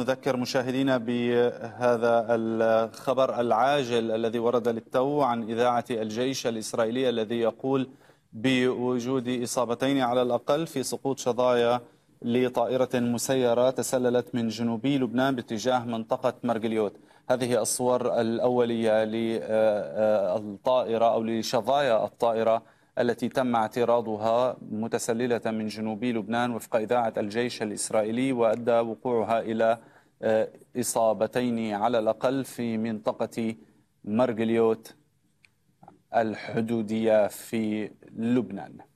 نذكر مشاهدينا بهذا الخبر العاجل الذي ورد للتو عن إذاعة الجيش الإسرائيلي الذي يقول بوجود إصابتين على الأقل في سقوط شظايا لطائرة مسيرة تسللت من جنوبي لبنان باتجاه منطقة مرجليوت هذه الصور الأولية للطائرة أو لشظايا الطائرة التي تم اعتراضها متسللة من جنوب لبنان وفق إذاعة الجيش الإسرائيلي وأدى وقوعها إلى آه، إصابتين على الأقل في منطقة مرجليوت الحدودية في لبنان